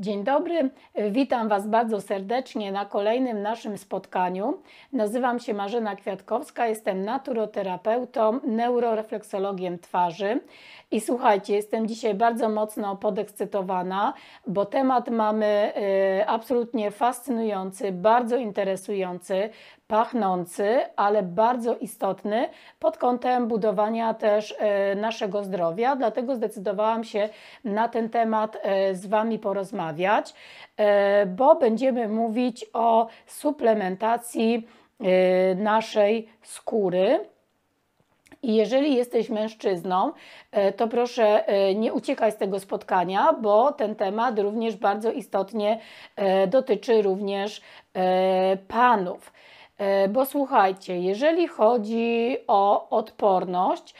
Dzień dobry, witam Was bardzo serdecznie na kolejnym naszym spotkaniu. Nazywam się Marzena Kwiatkowska, jestem naturoterapeutą, neurorefleksologiem twarzy. I słuchajcie, jestem dzisiaj bardzo mocno podekscytowana, bo temat mamy e, absolutnie fascynujący, bardzo interesujący, pachnący, ale bardzo istotny pod kątem budowania też e, naszego zdrowia. Dlatego zdecydowałam się na ten temat e, z Wami porozmawiać, bo będziemy mówić o suplementacji naszej skóry i jeżeli jesteś mężczyzną, e, to proszę e, nie uciekać z tego spotkania, bo ten temat również bardzo istotnie e, dotyczy również panów. Bo słuchajcie, jeżeli chodzi o odporność,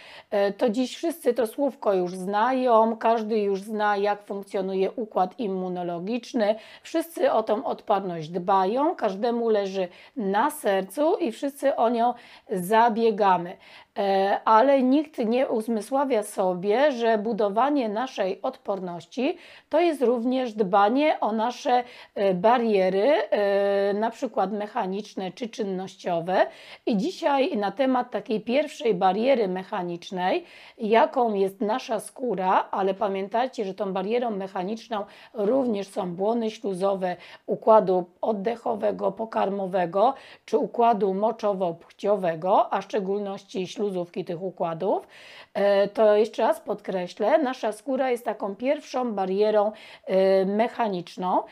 to dziś wszyscy to słówko już znają, każdy już zna, jak funkcjonuje układ immunologiczny, wszyscy o tą odporność dbają, każdemu leży na sercu i wszyscy o nią zabiegamy. E, ale nikt nie uzmysławia sobie, że budowanie naszej odporności to jest również dbanie o nasze e, bariery, e, na przykład mechaniczne czy czynnościowe. I dzisiaj na temat takiej pierwszej bariery mechanicznej, jaką jest nasza skóra, ale pamiętajcie, że tą barierą mechaniczną również są błony śluzowe układu oddechowego, pokarmowego czy układu moczowo płciowego a w szczególności śluzowego luzówki tych układów, e, to jeszcze raz podkreślę, nasza skóra jest taką pierwszą barierą e, mechaniczną,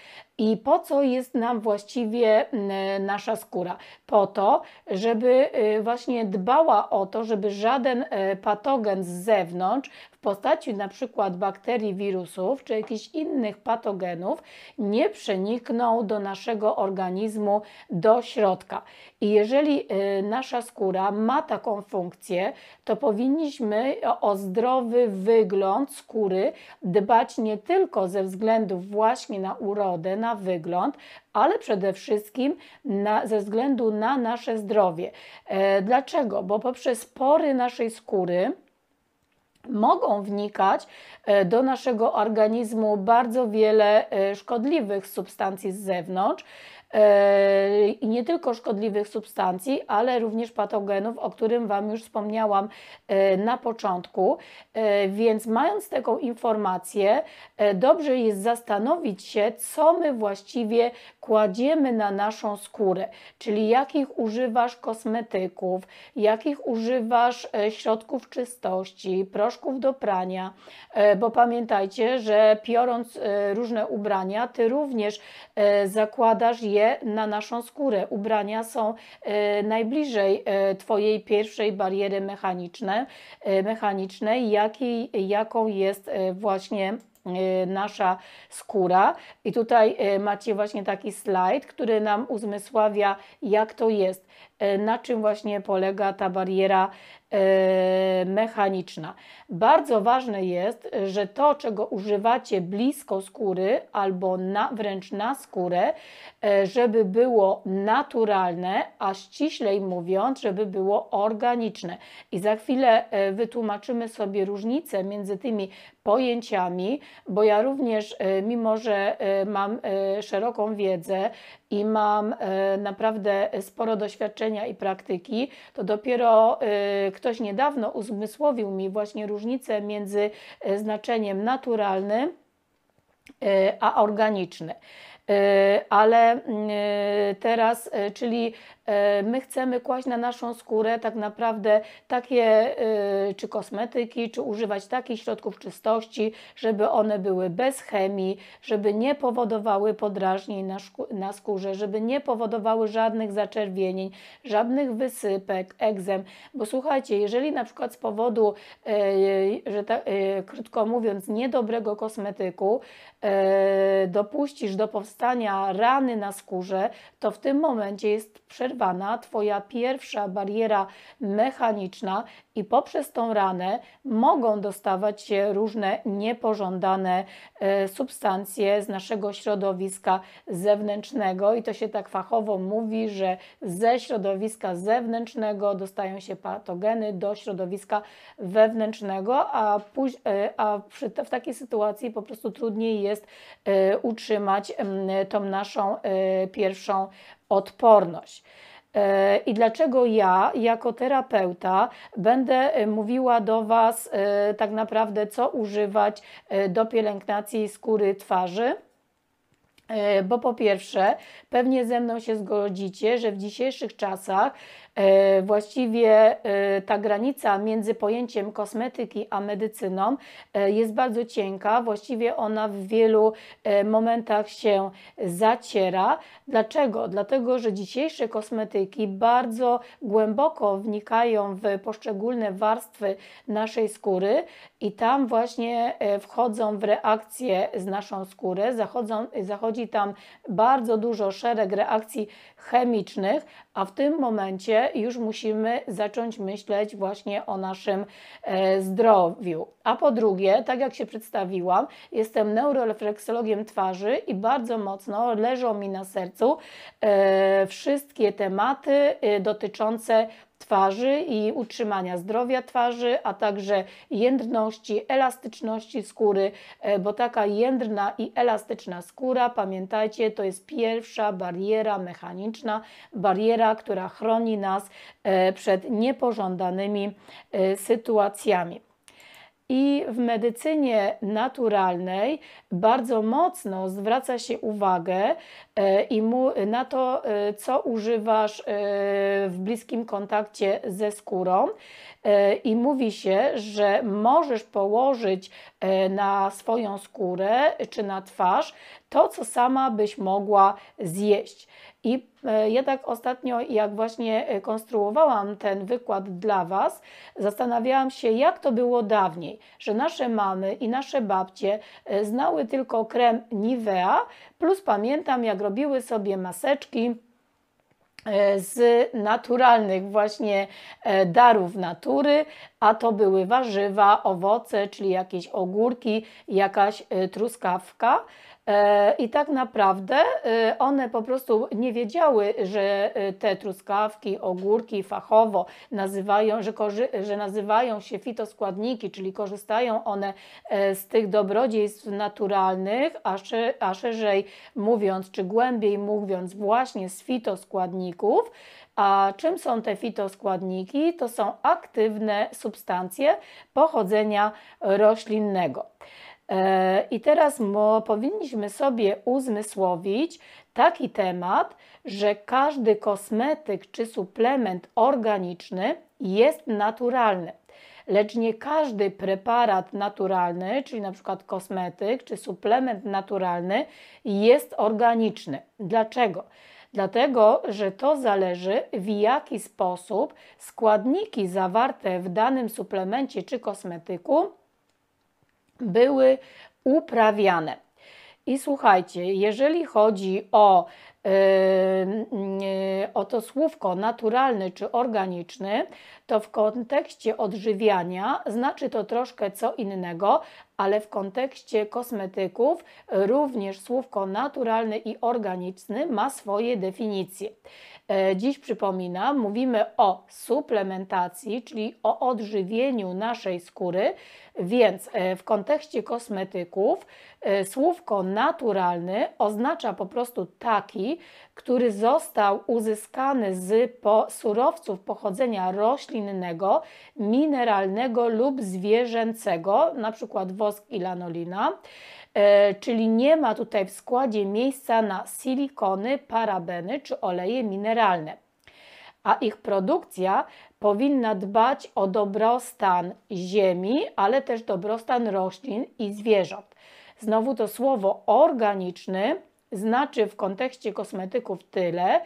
i po co jest nam właściwie mm, nasza skóra? Po to, żeby y, właśnie dbała o to, żeby żaden e, patogen z zewnątrz w postaci na przykład bakterii, wirusów czy jakichś innych patogenów nie przeniknął do naszego organizmu do środka. I jeżeli y, nasza skóra ma taką funkcję, to powinniśmy o zdrowy wygląd skóry dbać nie tylko ze względu właśnie na urodę, na na wygląd, ale przede wszystkim na, ze względu na nasze zdrowie. E, dlaczego? Bo poprzez pory naszej skóry, mogą wnikać e, do naszego organizmu bardzo wiele e, szkodliwych substancji z zewnątrz. E, i nie tylko szkodliwych substancji, ale również patogenów, o którym Wam już wspomniałam e, na początku. E, więc mając taką informację, dobrze jest zastanowić się, co my właściwie kładziemy na naszą skórę, czyli jakich używasz kosmetyków, jakich używasz środków czystości, proszków do prania, bo pamiętajcie, że piorąc różne ubrania, Ty również zakładasz je na naszą skórę. Ubrania są e, najbliżej e, Twojej pierwszej bariery mechaniczne, e, mechanicznej, jaki jaką jest właśnie nasza skóra. I tutaj macie właśnie taki slajd, który nam uzmysławia, jak to jest, na czym właśnie polega ta bariera E, mechaniczna. Bardzo ważne jest, że to, czego używacie blisko skóry albo na, wręcz na skórę, e, żeby było naturalne, a ściślej mówiąc, żeby było organiczne. I za chwilę e, wytłumaczymy sobie różnicę między tymi pojęciami, bo ja również, mimo że mam szeroką wiedzę, i mam e, naprawdę e, sporo doświadczenia i praktyki, to dopiero e, ktoś niedawno uzmysłowił mi właśnie różnicę między znaczeniem naturalnym a organiczny ale mm, teraz, czyli E, my chcemy kłaść na naszą skórę tak naprawdę takie e, czy kosmetyki, czy używać takich środków czystości, żeby one były bez chemii, żeby nie powodowały podrażnień na, skórze, żeby nie powodowały żadnych zaczerwienień, żadnych wysypek, egzem. Bo słuchajcie, jeżeli na przykład z powodu, e, że tak, krótko mówiąc, niedobrego kosmetyku dopuścisz do powstania rany na skórze, to w tym momencie jest przerwanie zerwana Twoja pierwsza bariera mechaniczna i poprzez tą ranę mogą dostawać się różne niepożądane e, substancje z naszego środowiska zewnętrznego i to się tak fachowo mówi, że ze środowiska zewnętrznego dostają się patogeny do środowiska wewnętrznego, a, e, a przy, w takiej sytuacji po prostu trudniej jest e, utrzymać tą naszą pierwszą odporność. E, I dlaczego ja, jako terapeuta, będę e, mówiła do Was e, tak naprawdę, co używać do pielęgnacji skóry twarzy? Bo po pierwsze, pewnie ze mną się zgodzicie, że w dzisiejszych czasach E, właściwie e, ta granica między pojęciem kosmetyki a medycyną e, jest bardzo cienka, właściwie ona w wielu momentach się zaciera. Dlaczego? Dlatego, że dzisiejsze kosmetyki bardzo głęboko wnikają w poszczególne warstwy naszej skóry i tam właśnie wchodzą w reakcje z naszą skórę, zachodzą, zachodzi tam bardzo dużo szereg reakcji chemicznych, a w tym momencie już musimy zacząć myśleć właśnie o naszym e, zdrowiu. A po drugie, tak jak się przedstawiłam, jestem neurorefleksologiem twarzy i bardzo mocno leżą mi na sercu e, wszystkie tematy e, dotyczące twarzy i utrzymania zdrowia twarzy, a także jędrności, elastyczności skóry, e, bo taka jędrna i elastyczna skóra, pamiętajcie, to jest pierwsza bariera mechaniczna, bariera, która chroni nas e, przed niepożądanymi e, sytuacjami. I w medycynie naturalnej bardzo mocno zwraca się uwagę e, i na to, e, co używasz e, w bliskim kontakcie ze skórą. I mówi się, że możesz położyć na swoją skórę czy na twarz to, co sama byś mogła zjeść. I e, jednak ostatnio, jak właśnie e, konstruowałam ten wykład dla Was, zastanawiałam się, jak to było dawniej, że nasze mamy i nasze babcie e, znały tylko krem Nivea, plus pamiętam, jak robiły sobie maseczki z naturalnych właśnie darów natury, a to były warzywa, owoce, czyli jakieś ogórki, jakaś truskawka. E, I tak naprawdę e, one po prostu nie wiedziały, że e, te truskawki, ogórki fachowo nazywają, że, że nazywają się fitoskładniki, czyli korzystają one z tych dobrodziejstw naturalnych, a, sze a szerzej mówiąc, czy głębiej mówiąc, właśnie z fitoskładników. A czym są te fitoskładniki? To są aktywne substancje pochodzenia roślinnego. E, I teraz mo, powinniśmy sobie uzmysłowić taki temat, że każdy kosmetyk czy suplement organiczny jest naturalny. Lecz nie każdy preparat naturalny, czyli na przykład kosmetyk czy suplement naturalny, jest organiczny. Dlaczego? dlatego że to zależy w jaki sposób składniki zawarte w danym suplemencie czy kosmetyku były uprawiane. I słuchajcie, jeżeli chodzi o, yy, yy, o to słówko naturalny czy organiczny, to w kontekście odżywiania znaczy to troszkę co innego, ale w kontekście kosmetyków również słówko naturalny i organiczny ma swoje definicje. E, dziś przypominam, mówimy o suplementacji, czyli o odżywieniu naszej skóry, więc e, w kontekście kosmetyków e, słówko naturalny oznacza po prostu taki, który został uzyskany z po surowców pochodzenia roślinnego, mineralnego lub zwierzęcego, np. wosk i lanolina, e, czyli nie ma tutaj w składzie miejsca na silikony, parabeny czy oleje mineralne. A ich produkcja powinna dbać o dobrostan ziemi, ale też dobrostan roślin i zwierząt. Znowu to słowo organiczny znaczy w kontekście kosmetyków tyle,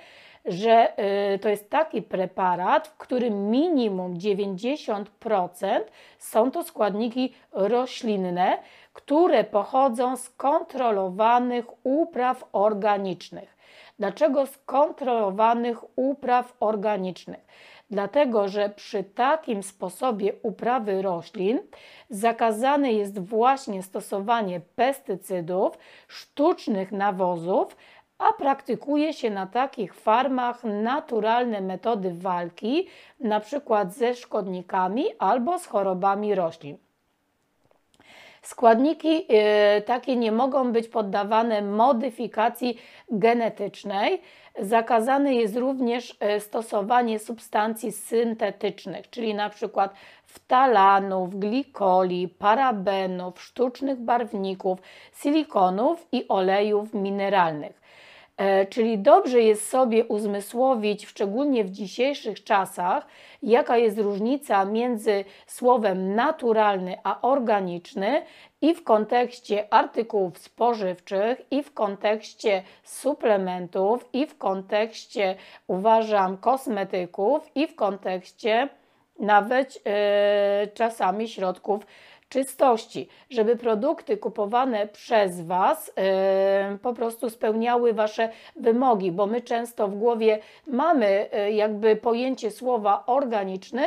że y, to jest taki preparat, w którym minimum 90% są to składniki roślinne, które pochodzą z kontrolowanych upraw organicznych. Dlaczego z kontrolowanych upraw organicznych? dlatego że przy takim sposobie uprawy roślin zakazane jest właśnie stosowanie pestycydów, sztucznych nawozów, a praktykuje się na takich farmach naturalne metody walki, np. ze szkodnikami albo z chorobami roślin. Składniki y, takie nie mogą być poddawane modyfikacji genetycznej. Zakazane jest również y, stosowanie substancji syntetycznych, czyli na przykład wtalanów, glikoli, parabenów, sztucznych barwników, silikonów i olejów mineralnych. E, czyli dobrze jest sobie uzmysłowić, szczególnie w dzisiejszych czasach, jaka jest różnica między słowem naturalny a organiczny i w kontekście artykułów spożywczych, i w kontekście suplementów, i w kontekście, uważam, kosmetyków, i w kontekście nawet yy, czasami środków czystości, żeby produkty kupowane przez Was yy, po prostu spełniały Wasze wymogi, bo my często w głowie mamy yy, jakby pojęcie słowa organiczny,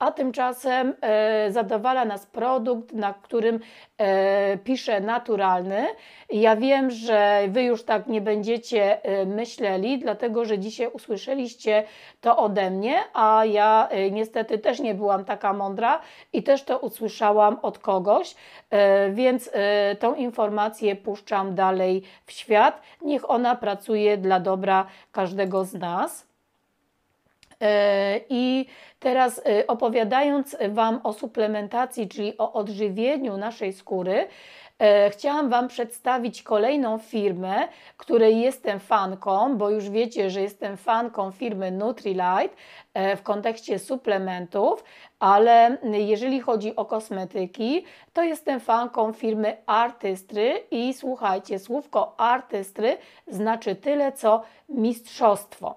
a tymczasem e, zadowala nas produkt, na którym e, pisze naturalny. Ja wiem, że Wy już tak nie będziecie e, myśleli, dlatego że dzisiaj usłyszeliście to ode mnie, a ja e, niestety też nie byłam taka mądra i też to usłyszałam od kogoś, e, więc e, tą informację puszczam dalej w świat. Niech ona pracuje dla dobra każdego z nas. E, I teraz e, opowiadając Wam o suplementacji, czyli o odżywieniu naszej skóry, e, chciałam Wam przedstawić kolejną firmę, której jestem fanką, bo już wiecie, że jestem fanką firmy Nutrilite w kontekście suplementów, ale jeżeli chodzi o kosmetyki, to jestem fanką firmy Artystry i słuchajcie, słówko artystry znaczy tyle co mistrzostwo.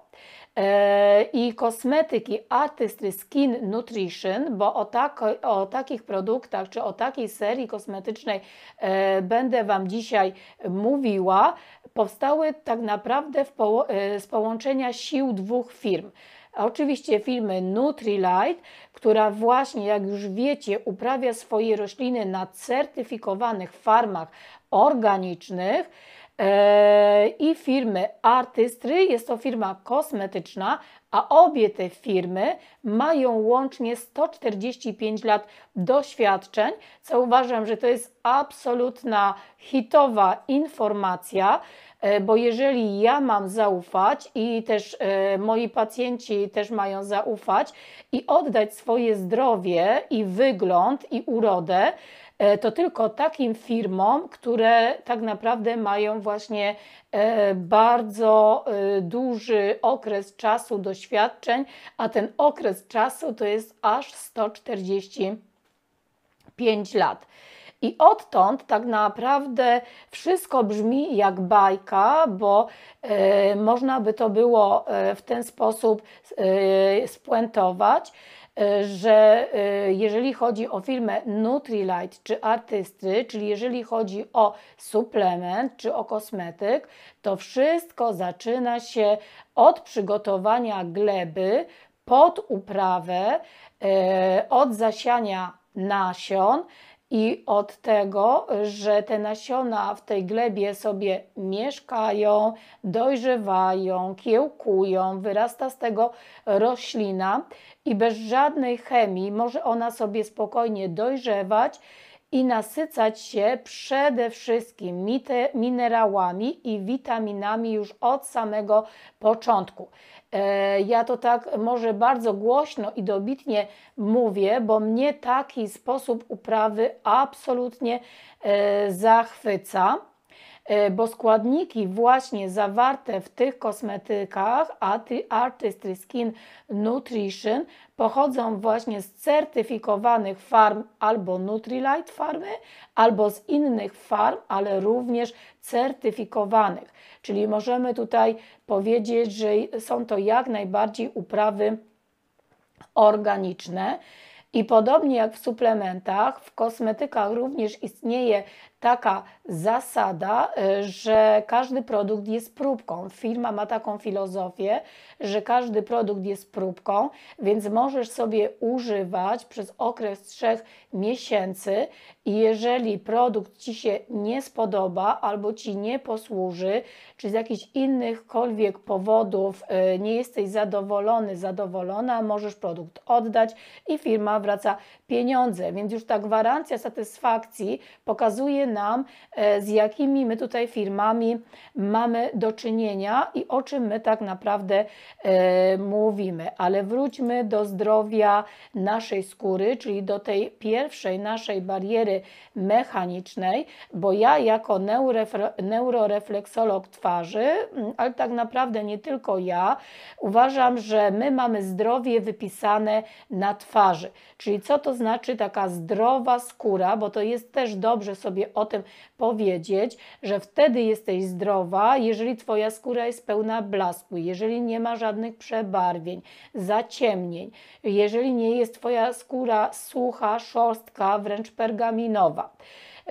E, i kosmetyki Artistry Skin Nutrition, bo o, tak, o takich produktach czy o takiej serii kosmetycznej e, będę Wam dzisiaj mówiła. Powstały tak naprawdę e, z połączenia sił dwóch firm. Oczywiście firmy Nutrilite, która właśnie, jak już wiecie, uprawia swoje rośliny na certyfikowanych farmach organicznych E, i firmy Artystry. Jest to firma kosmetyczna, a obie te firmy mają łącznie 145 lat doświadczeń, co uważam, że to jest absolutna hitowa informacja, e, bo jeżeli ja mam zaufać i też e, moi pacjenci też mają zaufać i oddać swoje zdrowie i wygląd i urodę, E, to tylko takim firmom, które tak naprawdę mają właśnie e, bardzo e, duży okres czasu doświadczeń, a ten okres czasu to jest aż 145 lat. I odtąd tak naprawdę wszystko brzmi jak bajka, bo e, można by to było e, w ten sposób e, spuentować, że y, jeżeli chodzi o firmę Nutrilite czy Artystry, czyli jeżeli chodzi o suplement czy o kosmetyk, to wszystko zaczyna się od przygotowania gleby pod uprawę, y, od zasiania nasion i od tego, że te nasiona w tej glebie sobie mieszkają, dojrzewają, kiełkują, wyrasta z tego roślina i bez żadnej chemii może ona sobie spokojnie dojrzewać i nasycać się przede wszystkim minerałami i witaminami już od samego początku. E, ja to tak może bardzo głośno i dobitnie mówię, bo mnie taki sposób uprawy absolutnie e, zachwyca. E, bo składniki właśnie zawarte w tych kosmetykach Artistry Skin Nutrition pochodzą właśnie z certyfikowanych farm albo Nutrilite farmy, albo z innych farm, ale również certyfikowanych. Czyli możemy tutaj powiedzieć, że są to jak najbardziej uprawy organiczne. I podobnie jak w suplementach, w kosmetykach również istnieje taka zasada, y, że każdy produkt jest próbką. Firma ma taką filozofię, że każdy produkt jest próbką, więc możesz sobie używać przez okres trzech miesięcy i jeżeli produkt Ci się nie spodoba albo Ci nie posłuży, czy z jakichś innychkolwiek powodów y, nie jesteś zadowolony, zadowolona, możesz produkt oddać i firma wraca pieniądze. Więc już ta gwarancja satysfakcji pokazuje nam, E, z jakimi my tutaj firmami mamy do czynienia i o czym my tak naprawdę e, mówimy. Ale wróćmy do zdrowia naszej skóry, czyli do tej pierwszej naszej bariery mechanicznej, bo ja jako neurorefleksolog twarzy, ale tak naprawdę nie tylko ja, uważam, że my mamy zdrowie wypisane na twarzy. Czyli co to znaczy taka zdrowa skóra, bo to jest też dobrze sobie o tym powiedzieć, powiedzieć, że wtedy jesteś zdrowa, jeżeli Twoja skóra jest pełna blasku, jeżeli nie ma żadnych przebarwień, zaciemnień, jeżeli nie jest Twoja skóra sucha, szorstka, wręcz pergaminowa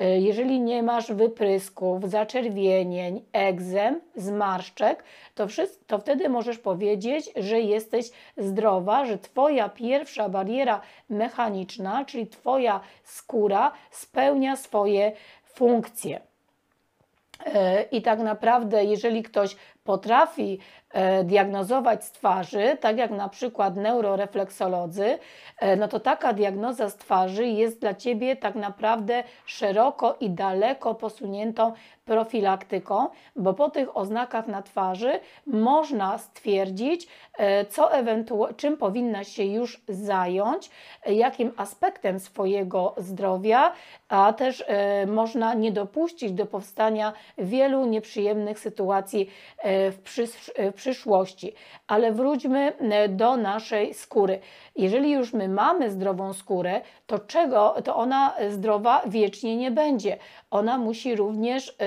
y, jeżeli nie masz wyprysków, zaczerwienień, egzem, zmarszczek, to, wszystko, to wtedy możesz powiedzieć, że jesteś zdrowa, że Twoja pierwsza bariera mechaniczna, czyli Twoja skóra, spełnia swoje funkcję. E, I tak naprawdę, jeżeli ktoś potrafi e, diagnozować z twarzy, tak jak na przykład neurorefleksolodzy, e, no to taka diagnoza z twarzy jest dla Ciebie tak naprawdę szeroko i daleko posuniętą profilaktyką, bo po tych oznakach na twarzy można stwierdzić, e, co ewentu- czym powinna się już zająć, jakim aspektem swojego zdrowia, a też można nie dopuścić do powstania wielu nieprzyjemnych sytuacji E, w, przysz e, w przyszłości. Ale wróćmy e, do naszej skóry. Jeżeli już my mamy zdrową skórę, to czego, to ona zdrowa wiecznie nie będzie. Ona musi również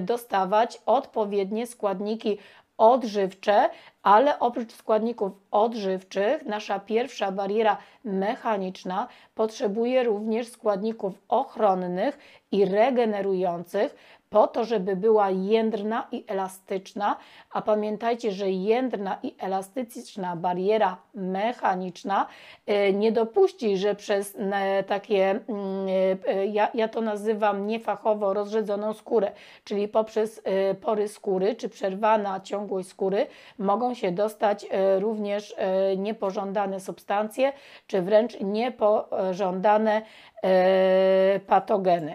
dostawać odpowiednie składniki odżywcze, ale oprócz składników odżywczych, nasza pierwsza bariera mechaniczna potrzebuje również składników ochronnych i regenerujących, po to, żeby była jędrna i elastyczna, a pamiętajcie, że jędrna i elastyczna bariera mechaniczna y, nie dopuści, że przez y, takie, mm, y, ja, ja to nazywam niefachowo rozrzedzoną skórę, czyli poprzez pory skóry czy przerwana ciągłość skóry mogą się dostać również niepożądane substancje czy wręcz niepożądane patogeny.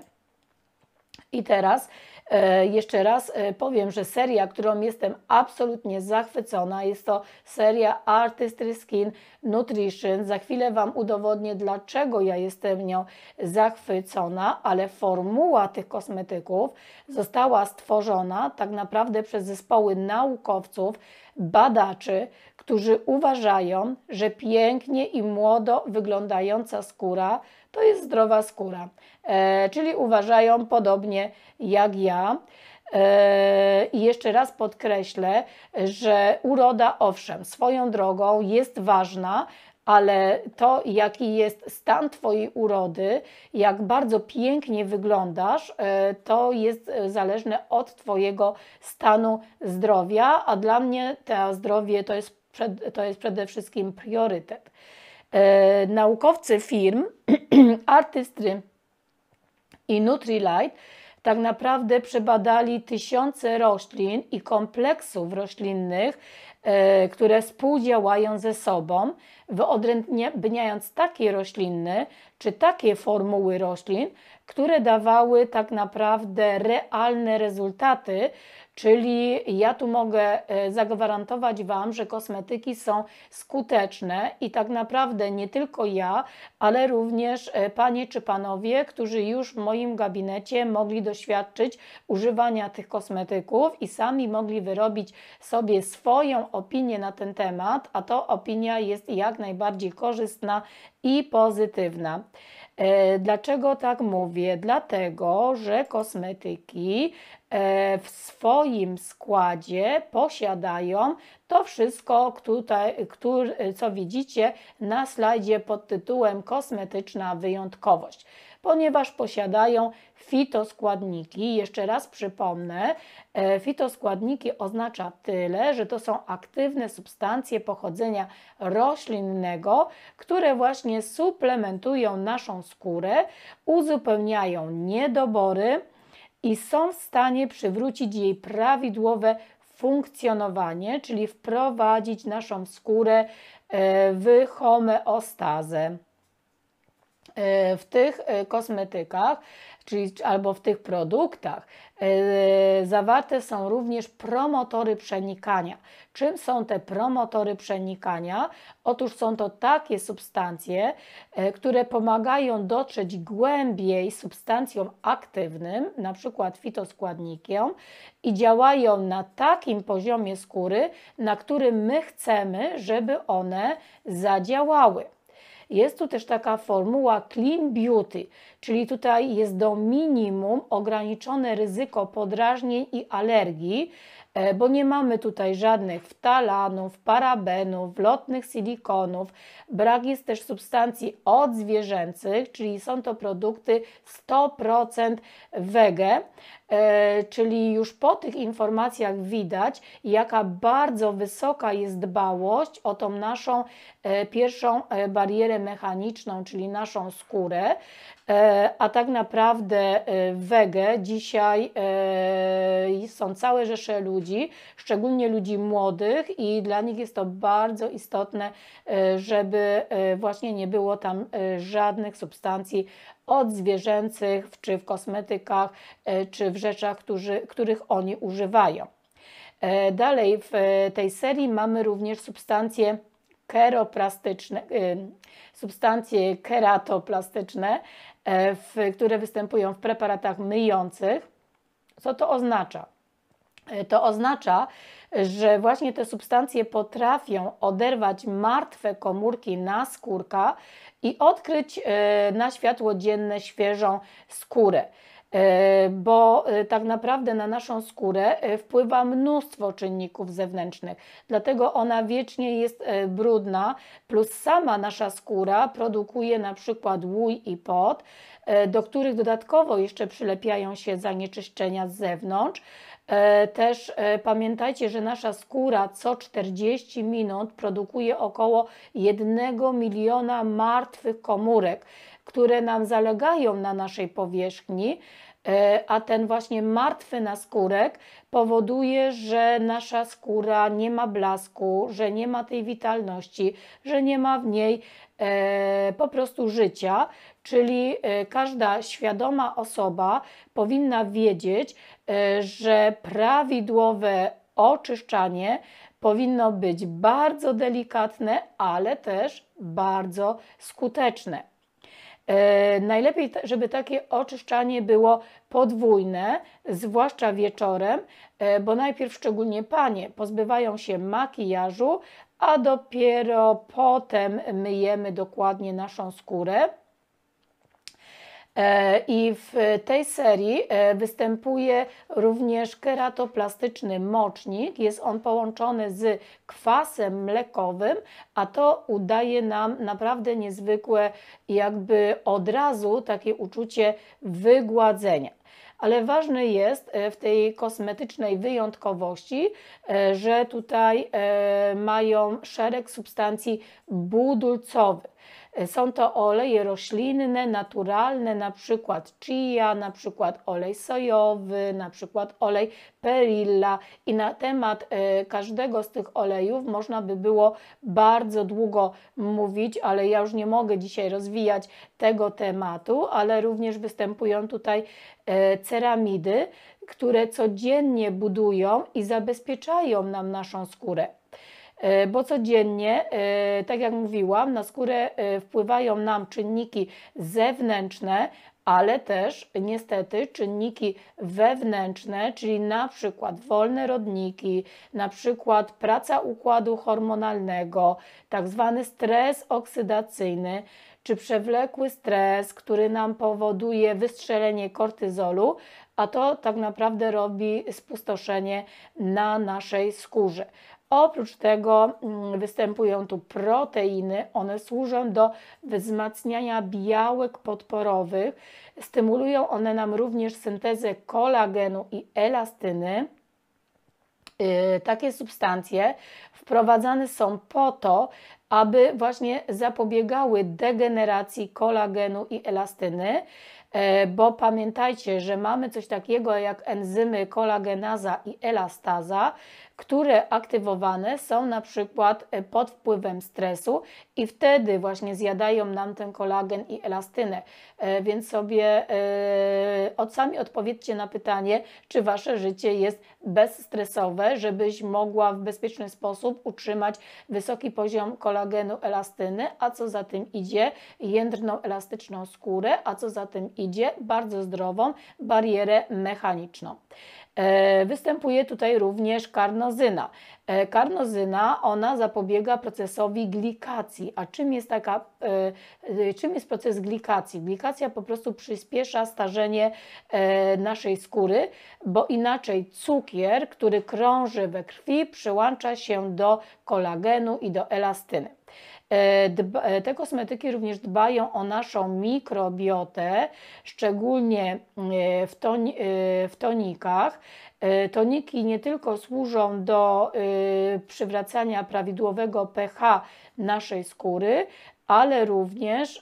I teraz e, jeszcze raz e, powiem, że seria, którą jestem absolutnie zachwycona, jest to seria Artistry Skin Nutrition. Za chwilę Wam udowodnię, dlaczego ja jestem nią zachwycona, ale formuła tych kosmetyków została stworzona tak naprawdę przez zespoły naukowców, badaczy, którzy uważają, że pięknie i młodo wyglądająca skóra to jest zdrowa skóra. E, czyli uważają podobnie jak ja. E, I jeszcze raz podkreślę, że uroda owszem, swoją drogą jest ważna, ale to, jaki jest stan Twojej urody, jak bardzo pięknie wyglądasz, e, to jest e, zależne od Twojego stanu zdrowia, a dla mnie to zdrowie to jest, to jest przede wszystkim priorytet. E, naukowcy firm, artystry i Nutrilite tak naprawdę przebadali tysiące roślin i kompleksów roślinnych, e, które współdziałają ze sobą, wyodrębniając takie rośliny czy takie formuły roślin, które dawały tak naprawdę realne rezultaty, Czyli ja tu mogę e, zagwarantować Wam, że kosmetyki są skuteczne i tak naprawdę nie tylko ja, ale również e, Panie czy Panowie, którzy już w moim gabinecie mogli doświadczyć używania tych kosmetyków i sami mogli wyrobić sobie swoją opinię na ten temat, a to opinia jest jak najbardziej korzystna i pozytywna. E, dlaczego tak mówię? Dlatego, że kosmetyki E, w swoim składzie posiadają to wszystko, tutaj, co widzicie na slajdzie pod tytułem Kosmetyczna wyjątkowość ponieważ posiadają fitoskładniki. Jeszcze raz przypomnę, e, fitoskładniki oznacza tyle, że to są aktywne substancje pochodzenia roślinnego, które właśnie suplementują naszą skórę, uzupełniają niedobory, i są w stanie przywrócić jej prawidłowe funkcjonowanie, czyli wprowadzić naszą skórę e, w homeostazę. E, w tych e, kosmetykach czyli, albo w tych produktach yy, zawarte są również promotory przenikania. Czym są te promotory przenikania? Otóż są to takie substancje, yy, które pomagają dotrzeć głębiej substancjom aktywnym, na przykład fitoskładnikom i działają na takim poziomie skóry, na którym my chcemy, żeby one zadziałały. Jest tu też taka formuła clean beauty, czyli tutaj jest do minimum ograniczone ryzyko podrażnień i alergii, e, bo nie mamy tutaj żadnych wtalanów, parabenów, lotnych silikonów. Brak jest też substancji odzwierzęcych, czyli są to produkty 100% wege. E, czyli już po tych informacjach widać, jaka bardzo wysoka jest dbałość o tą naszą e, pierwszą e, barierę mechaniczną, czyli naszą skórę, a tak naprawdę w wege dzisiaj są całe rzesze ludzi, szczególnie ludzi młodych i dla nich jest to bardzo istotne, żeby właśnie nie było tam żadnych substancji od zwierzęcych, czy w kosmetykach, e, czy w rzeczach, którzy, których oni używają. E, dalej w e, tej serii mamy również substancje keroplastyczne, substancje keratoplastyczne, które występują w preparatach myjących. Co to oznacza? To oznacza, że właśnie te substancje potrafią oderwać martwe komórki naskórka i odkryć y, na światło dzienne świeżą skórę y, bo y, tak naprawdę na naszą skórę wpływa mnóstwo czynników zewnętrznych, dlatego ona wiecznie jest brudna, plus sama nasza skóra produkuje na przykład łój i pot, do których dodatkowo jeszcze przylepiają się zanieczyszczenia z zewnątrz, E, też e, pamiętajcie, że nasza skóra co 40 minut produkuje około 1 miliona martwych komórek, które nam zalegają na naszej powierzchni e, a ten właśnie martwy naskórek powoduje, że nasza skóra nie ma blasku, że nie ma tej witalności, że nie ma w niej E, po prostu życia, czyli e, każda świadoma osoba powinna wiedzieć, e, że prawidłowe oczyszczanie powinno być bardzo delikatne, ale też bardzo skuteczne. Najlepiej, żeby takie oczyszczanie było podwójne, zwłaszcza wieczorem, bo najpierw szczególnie panie pozbywają się makijażu, a dopiero potem myjemy dokładnie naszą skórę. E, I w tej serii e, występuje również keratoplastyczny mocznik. Jest on połączony z kwasem mlekowym, a to udaje nam naprawdę niezwykłe, jakby od razu takie uczucie wygładzenia ale ważne jest e, w tej kosmetycznej wyjątkowości, e, że tutaj e, mają szereg substancji budulcowych. E, są to oleje roślinne, naturalne, na przykład chia, na przykład olej sojowy, na przykład olej perilla i na temat e, każdego z tych olejów można by było bardzo długo mówić, ale ja już nie mogę dzisiaj rozwijać tego tematu, ale również występują tutaj e, ceramidy, które codziennie budują i zabezpieczają nam naszą skórę. E, bo codziennie, e, tak jak mówiłam, na skórę e, wpływają nam czynniki zewnętrzne, ale też niestety czynniki wewnętrzne, czyli na przykład wolne rodniki, na przykład praca układu hormonalnego, tak zwany stres oksydacyjny, czy przewlekły stres, który nam powoduje wystrzelenie kortyzolu, a to tak naprawdę robi spustoszenie na naszej skórze. Oprócz tego mm, występują tu proteiny, one służą do wzmacniania białek podporowych, stymulują one nam również syntezę kolagenu i elastyny. Y, takie substancje wprowadzane są po to, aby właśnie zapobiegały degeneracji kolagenu i elastyny y, bo pamiętajcie, że mamy coś takiego jak enzymy kolagenaza i elastaza które aktywowane są na przykład e, pod wpływem stresu i wtedy właśnie zjadają nam ten kolagen i elastynę. E, więc sobie e, od sami odpowiedzcie na pytanie, czy wasze życie jest bezstresowe, żebyś mogła w bezpieczny sposób utrzymać wysoki poziom kolagenu, elastyny, a co za tym idzie, jędrną, elastyczną skórę, a co za tym idzie, bardzo zdrową barierę mechaniczną. E, występuje tutaj również karnozyna. E, karnozyna, ona zapobiega procesowi glikacji. A czym jest, taka, e, czym jest proces glikacji? Glikacja po prostu przyspiesza starzenie naszej skóry, bo inaczej cukier, który krąży we krwi, przyłącza się do kolagenu i do elastyny. E, e, te kosmetyki również dbają o naszą mikrobiotę, szczególnie e, w, tonikach. Toniki nie tylko służą do przywracania prawidłowego pH naszej skóry, ale również y,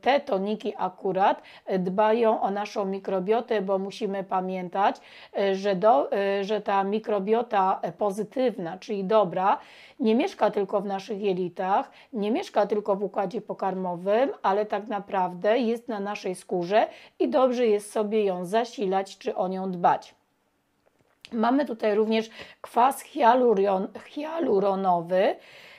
te toniki akurat y, dbają o naszą mikrobiotę, bo musimy pamiętać, y, że, do, że ta mikrobiota e, pozytywna, czyli dobra, nie mieszka tylko w naszych jelitach, nie mieszka tylko w układzie pokarmowym, ale tak naprawdę jest na naszej skórze i dobrze jest sobie ją zasilać czy o nią dbać. Mamy tutaj również kwas hialuron, hialuronowy,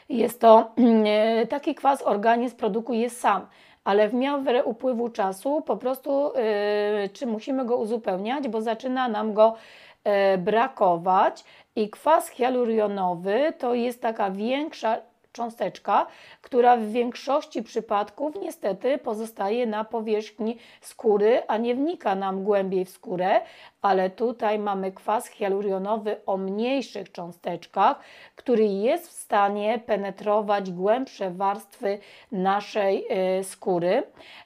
jest to mm, e, taki kwas organizm produkuje sam, ale w miarę upływu czasu po prostu e, czy musimy go uzupełniać, bo zaczyna nam go e, brakować i kwas hialuronowy to jest taka większa cząsteczka, która w większości przypadków niestety pozostaje na powierzchni skóry, a nie wnika nam głębiej w skórę, ale tutaj mamy kwas hialuronowy o mniejszych cząsteczkach, który jest w stanie penetrować głębsze warstwy naszej y, skóry.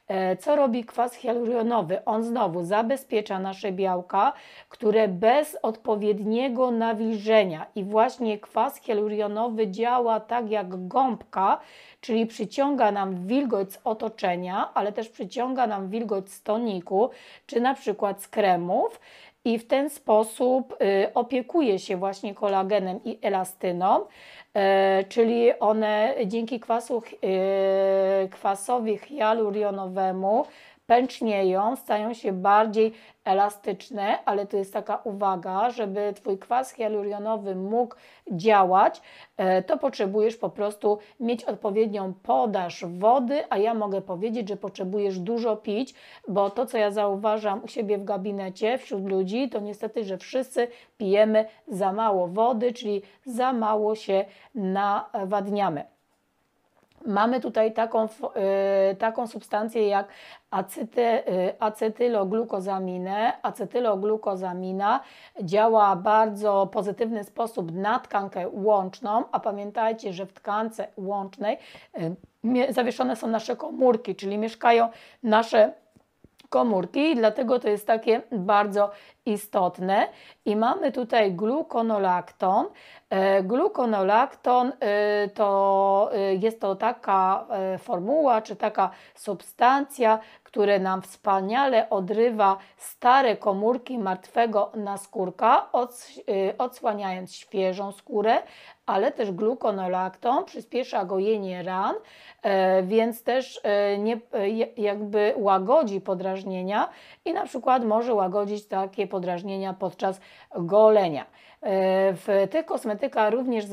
E, co robi kwas hialuronowy? On znowu zabezpiecza nasze białka, które bez odpowiedniego nawilżenia i właśnie kwas hialuronowy działa tak jak gąbka, czyli przyciąga nam wilgoć z otoczenia, ale też przyciąga nam wilgoć z toniku, czy na przykład z kremów i w ten sposób y, opiekuje się właśnie kolagenem i elastyną, y, czyli one dzięki kwasu, y, kwasowi hialuronowemu pęcznieją, stają się bardziej elastyczne, ale to jest taka uwaga, żeby Twój kwas hialuronowy mógł działać, e, to potrzebujesz po prostu mieć odpowiednią podaż wody, a ja mogę powiedzieć, że potrzebujesz dużo pić, bo to, co ja zauważam u siebie w gabinecie wśród ludzi, to niestety, że wszyscy pijemy za mało wody, czyli za mało się nawadniamy. Mamy tutaj taką, y, taką substancję jak acety, y, acetyloglukozaminę. Acetyloglukozamina działa w bardzo pozytywny sposób na tkankę łączną, a pamiętajcie, że w tkance łącznej y, zawieszone są nasze komórki, czyli mieszkają nasze komórki, dlatego to jest takie bardzo istotne i mamy tutaj glukonolakton. E, glukonolakton e, to e, jest to taka formuła czy taka substancja, które nam wspaniale odrywa stare komórki martwego naskórka, odsłaniając świeżą skórę, ale też glukonolakton przyspiesza gojenie ran, więc też nie, jakby łagodzi podrażnienia i na przykład może łagodzić takie podrażnienia podrażnienia podczas golenia. E, w tych kosmetykach również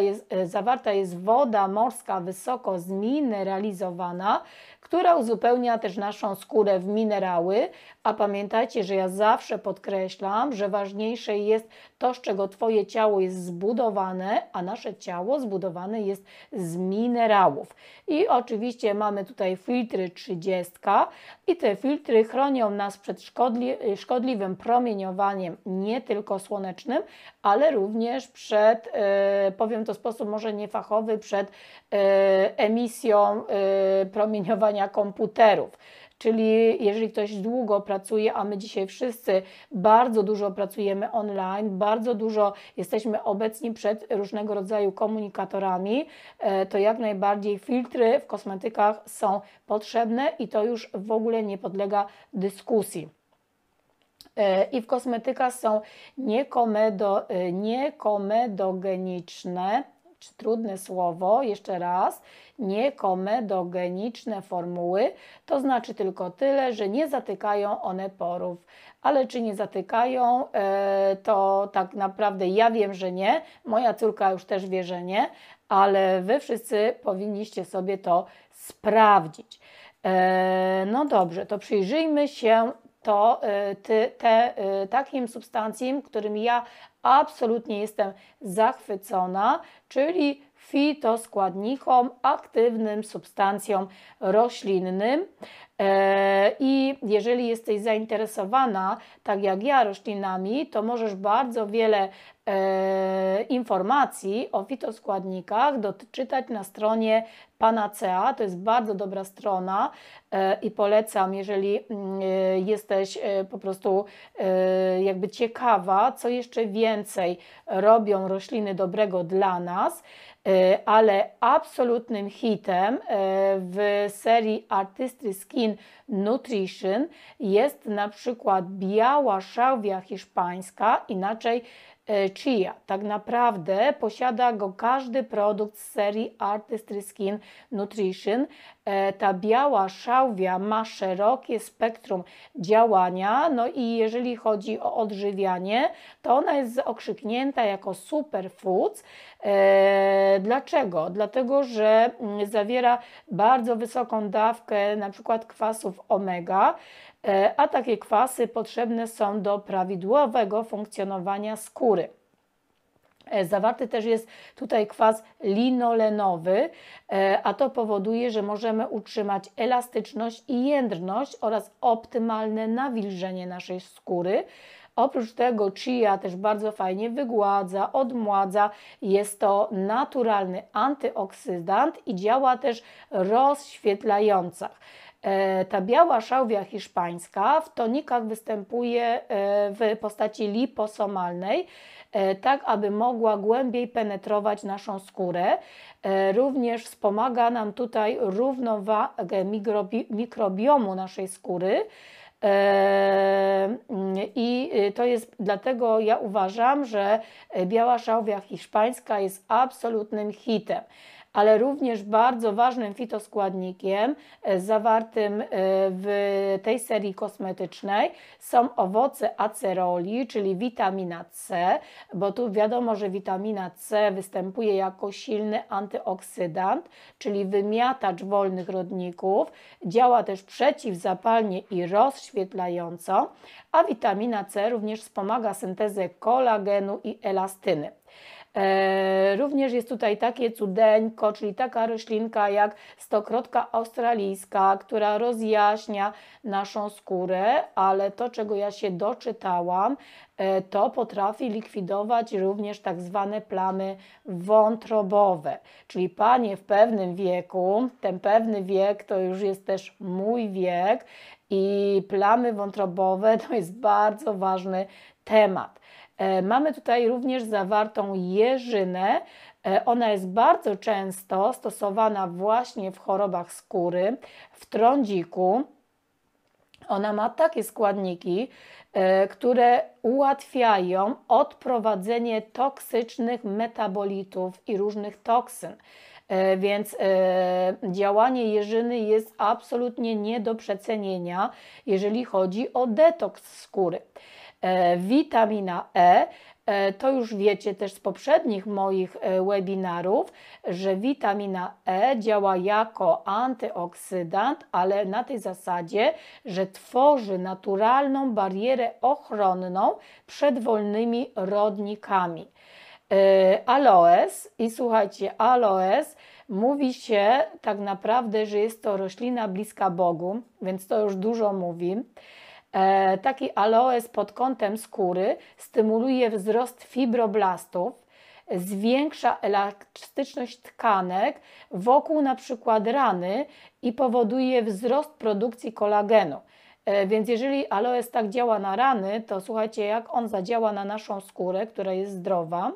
jest, e, zawarta jest woda morska wysoko zmineralizowana, która uzupełnia też naszą skórę w minerały. A pamiętajcie, że ja zawsze podkreślam, że ważniejsze jest to, z czego Twoje ciało jest zbudowane, a nasze ciało zbudowane jest z minerałów. I oczywiście mamy tutaj filtry 30 i te filtry chronią nas przed szkodli szkodliwym promieniowaniem, nie tylko słonecznym, ale również przed, e, powiem to w sposób może niefachowy, przed e, emisją e, promieniowania komputerów. Czyli jeżeli ktoś długo pracuje, a my dzisiaj wszyscy bardzo dużo pracujemy online, bardzo dużo jesteśmy obecni przed różnego rodzaju komunikatorami, to jak najbardziej filtry w kosmetykach są potrzebne i to już w ogóle nie podlega dyskusji. E, I w kosmetykach są niekomedo, e, niekomedogeniczne, czy trudne słowo, jeszcze raz, niekomedogeniczne formuły, to znaczy tylko tyle, że nie zatykają one porów. Ale czy nie zatykają, e, to tak naprawdę ja wiem, że nie, moja córka już też wie, że nie, ale wy wszyscy powinniście sobie to sprawdzić. No dobrze, to przyjrzyjmy się to y, te, te, y, takim substancjom, którym ja absolutnie jestem zachwycona, czyli fitoskładnikom, aktywnym substancjom roślinnym. E, I jeżeli jesteś zainteresowana, tak jak ja, roślinami, to możesz bardzo wiele e, informacji o fitoskładnikach czytać na stronie Panacea. To jest bardzo dobra strona e, i polecam, jeżeli mm, e, jesteś e, po prostu e, jakby ciekawa, co jeszcze więcej robią rośliny dobrego dla nas, e, ale absolutnym hitem e, w serii Artistry Skin Nutrition jest na przykład biała szałwia hiszpańska, inaczej E, chia. Tak naprawdę posiada go każdy produkt z serii Artistry Skin Nutrition. E, ta biała szałwia ma szerokie spektrum działania, no i jeżeli chodzi o odżywianie, to ona jest okrzyknięta jako superfoods. E, dlaczego? Dlatego, że mm, zawiera bardzo wysoką dawkę na przykład kwasów omega, E, a takie kwasy potrzebne są do prawidłowego funkcjonowania skóry. E, zawarty też jest tutaj kwas linolenowy, e, a to powoduje, że możemy utrzymać elastyczność i jędrność oraz optymalne nawilżenie naszej skóry. Oprócz tego chia też bardzo fajnie wygładza, odmładza. Jest to naturalny antyoksydant i działa też rozświetlająca. E, ta biała szałwia hiszpańska w tonikach występuje e, w postaci liposomalnej, e, tak aby mogła głębiej penetrować naszą skórę. Również wspomaga nam tutaj równowagę mikrobiomu naszej skóry. I to jest dlatego ja uważam, że biała szałwia hiszpańska jest absolutnym hitem ale również bardzo ważnym fitoskładnikiem e, zawartym e, w tej serii kosmetycznej są owoce aceroli, czyli witamina C, bo tu wiadomo, że witamina C występuje jako silny antyoksydant, czyli wymiatacz wolnych rodników, działa też przeciwzapalnie i rozświetlająco, a witamina C również wspomaga syntezę kolagenu i elastyny. E, również jest tutaj takie cudeńko, czyli taka roślinka jak stokrotka australijska, która rozjaśnia naszą skórę, ale to, czego ja się doczytałam, e, to potrafi likwidować również tak zwane plamy wątrobowe. Czyli panie w pewnym wieku, ten pewny wiek to już jest też mój wiek i plamy wątrobowe to jest bardzo ważny temat. E, mamy tutaj również zawartą jeżynę. E, ona jest bardzo często stosowana właśnie w chorobach skóry, w trądziku. Ona ma takie składniki, e, które ułatwiają odprowadzenie toksycznych metabolitów i różnych toksyn. Więc działanie jeżyny jest absolutnie nie do przecenienia, jeżeli chodzi o detoks skóry. E, witamina e. e. To już wiecie też z poprzednich moich e, webinarów, że witamina E działa jako antyoksydant, ale na tej zasadzie, że tworzy naturalną barierę ochronną przed wolnymi rodnikami. Aloes i słuchajcie, aloes mówi się tak naprawdę, że jest to roślina bliska Bogu, więc to już dużo mówi. E, taki aloes pod kątem skóry stymuluje wzrost fibroblastów, zwiększa elastyczność tkanek wokół na przykład rany i powoduje wzrost produkcji kolagenu. E, więc jeżeli aloes tak działa na rany, to słuchajcie, jak on zadziała na naszą skórę, która jest zdrowa.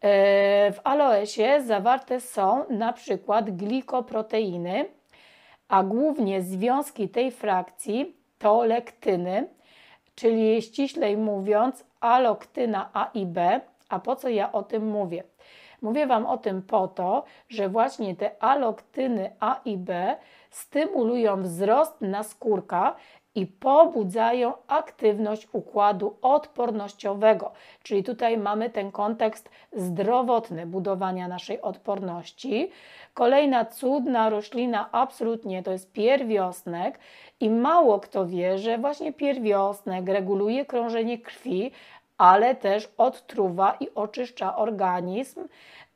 E, w aloesie zawarte są na przykład glikoproteiny, a głównie związki tej frakcji to lektyny, czyli ściślej mówiąc aloktyna A i B. A po co ja o tym mówię? Mówię Wam o tym po to, że właśnie te aloktyny A i B stymulują wzrost naskórka i pobudzają aktywność układu odpornościowego. Czyli tutaj mamy ten kontekst zdrowotny budowania naszej odporności. Kolejna cudna roślina absolutnie to jest pierwiosnek i mało kto wie, że właśnie pierwiosnek reguluje krążenie krwi, ale też odtruwa i oczyszcza organizm.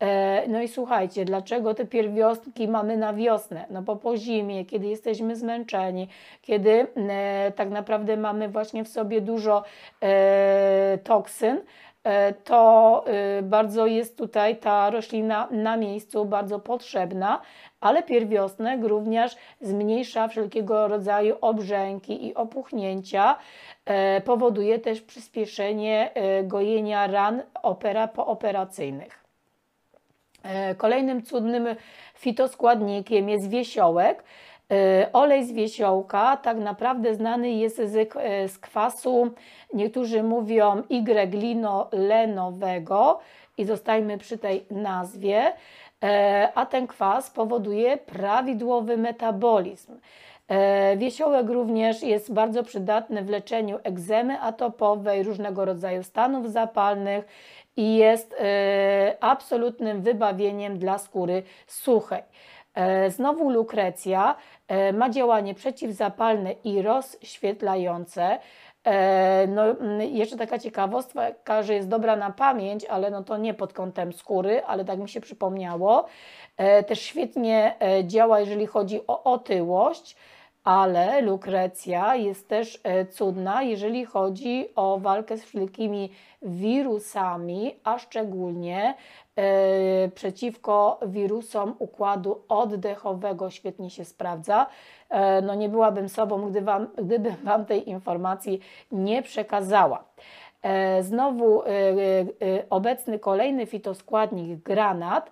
E, no i słuchajcie, dlaczego te pierwiosnki mamy na wiosnę? No bo po zimie, kiedy jesteśmy zmęczeni, kiedy e, tak naprawdę mamy właśnie w sobie dużo e, toksyn, E, to y, bardzo jest tutaj ta roślina na miejscu bardzo potrzebna, ale pierwiosnek również zmniejsza wszelkiego rodzaju obrzęki i opuchnięcia. E, powoduje też przyspieszenie e, gojenia ran opera pooperacyjnych. Kolejnym cudnym fitoskładnikiem jest wiesiołek. E, olej z wiesiołka tak naprawdę znany jest z, e, z kwasu, niektórzy mówią y lenowego i zostajmy przy tej nazwie, e, a ten kwas powoduje prawidłowy metabolizm. Wiesiołek również jest bardzo przydatny w leczeniu egzemy atopowej, różnego rodzaju stanów zapalnych i jest absolutnym wybawieniem dla skóry suchej. E, znowu lukrecja e, ma działanie przeciwzapalne i rozświetlające. E, no, jeszcze taka ciekawostka, że jest dobra na pamięć, ale no to nie pod kątem skóry, ale tak mi się przypomniało. Też świetnie działa, jeżeli chodzi o otyłość, ale lukrecja jest też cudna, jeżeli chodzi o walkę z wszelkimi wirusami, a szczególnie E, przeciwko wirusom układu oddechowego świetnie się sprawdza. E, no nie byłabym sobą, gdy wam, gdybym Wam tej informacji nie przekazała. E, znowu obecny kolejny fitoskładnik granat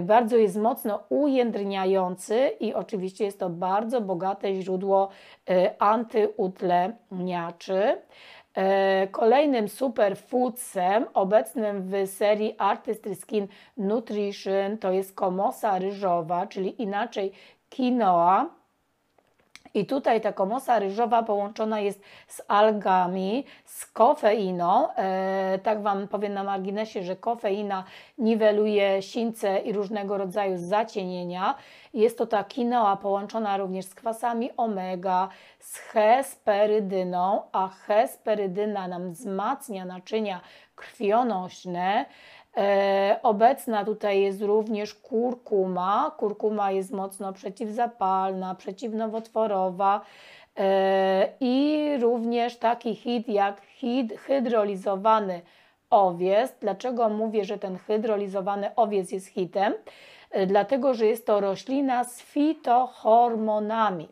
bardzo jest mocno ujędrniający i oczywiście jest to bardzo bogate źródło antyutleniaczy. E, kolejnym superfoodsem obecnym w serii Artistry Skin Nutrition to jest komosa ryżowa, czyli inaczej quinoa. I tutaj ta komosa ryżowa połączona jest z algami, z kofeiną. E, tak Wam powiem na marginesie, że kofeina niweluje sińce i różnego rodzaju zacienienia. Jest to ta kinoa połączona również z kwasami omega, z hesperydyną, a hesperydyna nam wzmacnia naczynia krwionośne, E, obecna tutaj jest również kurkuma. Kurkuma jest mocno przeciwzapalna, przeciwnowotworowa e, i również taki hit jak hid, hydrolizowany owiec. Dlaczego mówię, że ten hydrolizowany owiec jest hitem? E, dlatego, że jest to roślina z fitohormonami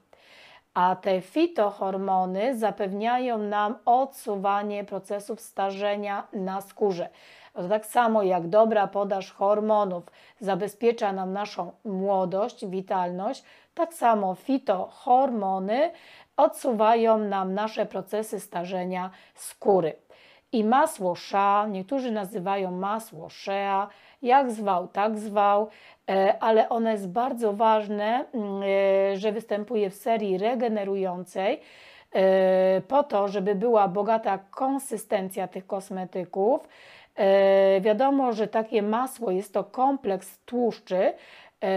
a te fitohormony zapewniają nam odsuwanie procesów starzenia na skórze. To tak samo jak dobra podaż hormonów zabezpiecza nam naszą młodość, witalność, tak samo fitohormony odsuwają nam nasze procesy starzenia skóry. I masło sza, niektórzy nazywają masło szea, jak zwał, tak zwał, e, ale ono jest bardzo ważne, mm, e, że występuje w serii regenerującej e, po to, żeby była bogata konsystencja tych kosmetyków. Wiadomo, że takie masło jest to kompleks tłuszczy,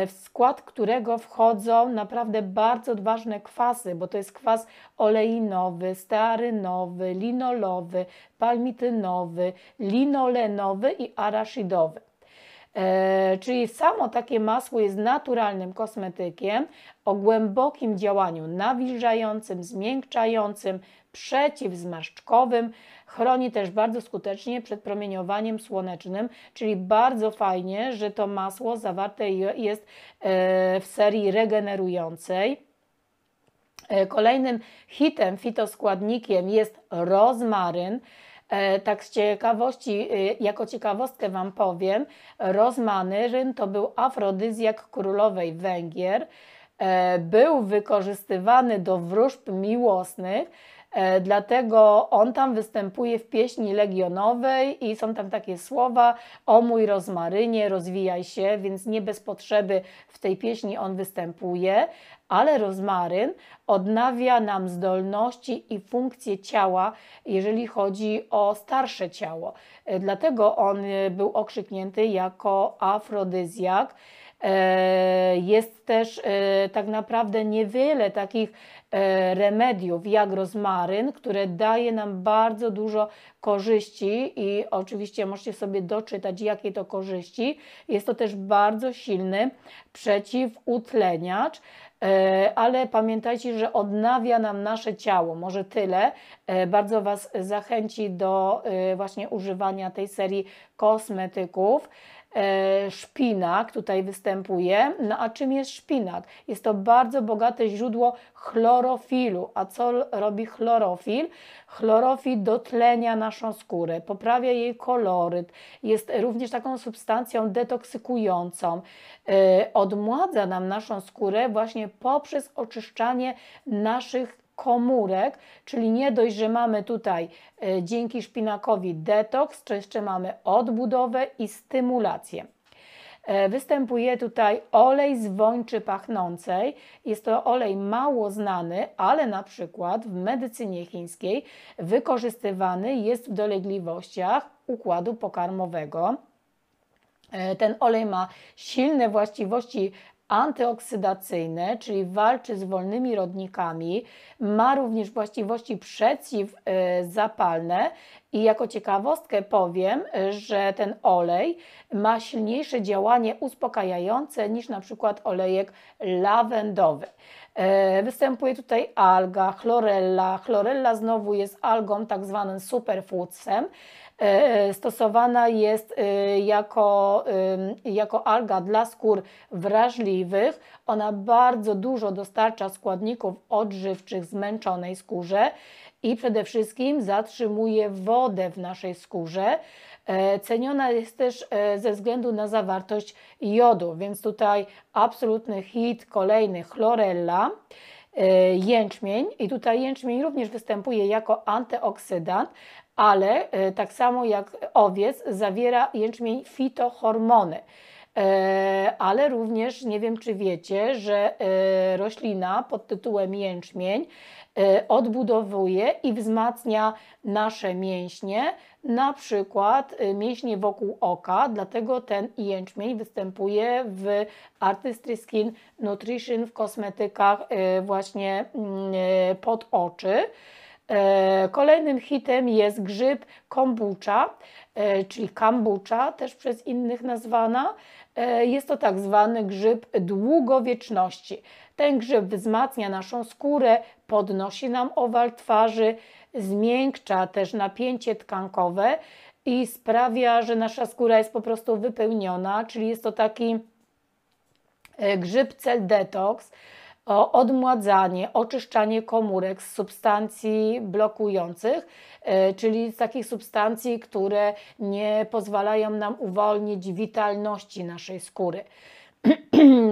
w skład którego wchodzą naprawdę bardzo ważne kwasy, bo to jest kwas oleinowy, stearynowy, linolowy, palmitynowy, linolenowy i araszidowy. E, czyli samo takie masło jest naturalnym kosmetykiem o głębokim działaniu nawilżającym, zmiękczającym, przeciwzmarszczkowym. Chroni też bardzo skutecznie przed promieniowaniem słonecznym, czyli bardzo fajnie, że to masło zawarte jest e, w serii regenerującej. E, kolejnym hitem, fitoskładnikiem jest rozmaryn. E, tak z ciekawości, e, jako ciekawostkę Wam powiem, rozmanyryn to był afrodyzjak królowej Węgier, e, był wykorzystywany do wróżb miłosnych, E, dlatego on tam występuje w pieśni legionowej i są tam takie słowa o mój rozmarynie, rozwijaj się, więc nie bez potrzeby w tej pieśni on występuje, ale rozmaryn odnawia nam zdolności i funkcje ciała, jeżeli chodzi o starsze ciało. E, dlatego on e, był okrzyknięty jako afrodyzjak. Jest też y, tak naprawdę niewiele takich y, remediów jak rozmaryn, które daje nam bardzo dużo korzyści i oczywiście możecie sobie doczytać jakie to korzyści. Jest to też bardzo silny przeciwutleniacz y, ale pamiętajcie, że odnawia nam nasze ciało, może tyle. Bardzo Was zachęci do właśnie używania tej serii kosmetyków. E, szpinak tutaj występuje. No a czym jest szpinak? Jest to bardzo bogate źródło chlorofilu. A co robi chlorofil? Chlorofil dotlenia naszą skórę, poprawia jej koloryt, jest również taką substancją detoksykującą. E, odmładza nam naszą skórę właśnie poprzez oczyszczanie naszych komórek, czyli nie dość, że mamy tutaj y, dzięki szpinakowi detoks, czy jeszcze mamy odbudowę i stymulację. E, występuje tutaj olej z wończy pachnącej. Jest to olej mało znany, ale na przykład w medycynie chińskiej wykorzystywany jest w dolegliwościach układu pokarmowego. E, ten olej ma silne właściwości antyoksydacyjne, czyli walczy z wolnymi rodnikami, ma również właściwości przeciwzapalne i jako ciekawostkę powiem, że ten olej ma silniejsze działanie uspokajające niż na przykład olejek lawendowy. E, występuje tutaj alga, chlorella. Chlorella znowu jest algą tak zwanym superfoodsem. E, stosowana jest e, jako, e, jako alga dla skór wrażliwych. Ona bardzo dużo dostarcza składników odżywczych zmęczonej skórze i przede wszystkim zatrzymuje wodę w naszej skórze. Ceniona jest też ze względu na zawartość jodu, więc tutaj absolutny hit kolejny chlorella jęczmień i tutaj jęczmień również występuje jako antyoksydant, ale e, tak samo jak owiec zawiera jęczmień fitohormony. E, ale również nie wiem, czy wiecie, że e, roślina pod tytułem jęczmień odbudowuje i wzmacnia nasze mięśnie, na przykład mięśnie wokół oka, dlatego ten jęczmień występuje w Artistry Skin Nutrition, w kosmetykach właśnie mm, pod oczy. E, kolejnym hitem jest grzyb kombucha, e, czyli kombucha, też przez innych nazwana. E, jest to tak zwany grzyb długowieczności. Ten grzyb wzmacnia naszą skórę, podnosi nam owal twarzy, zmiękcza też napięcie tkankowe i sprawia, że nasza skóra jest po prostu wypełniona, czyli jest to taki grzyb cel detoks odmładzanie, oczyszczanie komórek z substancji blokujących, e, czyli z takich substancji, które nie pozwalają nam uwolnić witalności naszej skóry.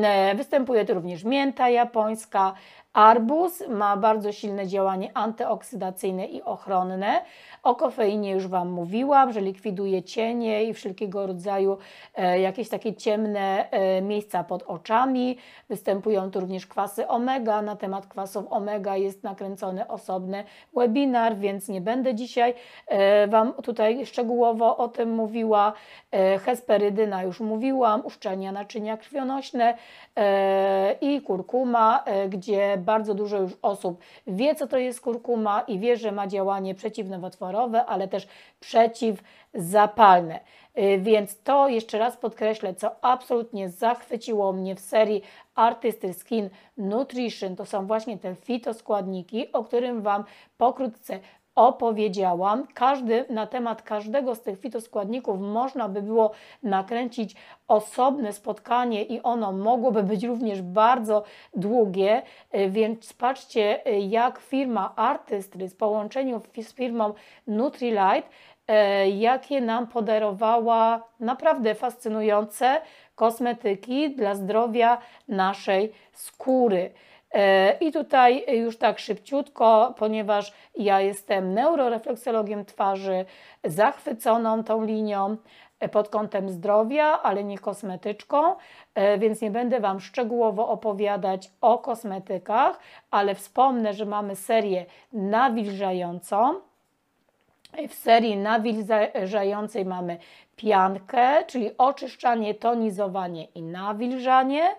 E, występuje tu również mięta japońska, Arbus ma bardzo silne działanie antyoksydacyjne i ochronne. O kofeinie już Wam mówiłam, że likwiduje cienie i wszelkiego rodzaju e, jakieś takie ciemne e, miejsca pod oczami. Występują tu również kwasy omega. Na temat kwasów omega jest nakręcony osobny webinar, więc nie będę dzisiaj e, Wam tutaj szczegółowo o tym mówiła. E, hesperydyna już mówiłam, uszczelnia naczynia krwionośne, E, i kurkuma, e, gdzie bardzo dużo już osób wie, co to jest kurkuma i wie, że ma działanie przeciwnowotworowe, ale też przeciwzapalne. E, więc to jeszcze raz podkreślę, co absolutnie zachwyciło mnie w serii Artysty Skin Nutrition. To są właśnie te fitoskładniki, o którym Wam pokrótce opowiedziałam. Każdy, na temat każdego z tych fitoskładników można by było nakręcić osobne spotkanie i ono mogłoby być również bardzo długie, y, więc patrzcie y, jak firma Artystry w połączeniu z firmą Nutrilite y, jakie nam podarowała naprawdę fascynujące kosmetyki dla zdrowia naszej skóry. E, I tutaj już tak szybciutko, ponieważ ja jestem neurorefleksologiem twarzy, zachwyconą tą linią e, pod kątem zdrowia, ale nie kosmetyczką, e, więc nie będę Wam szczegółowo opowiadać o kosmetykach, ale wspomnę, że mamy serię nawilżającą. W serii nawilżającej mamy piankę, czyli oczyszczanie, tonizowanie i nawilżanie.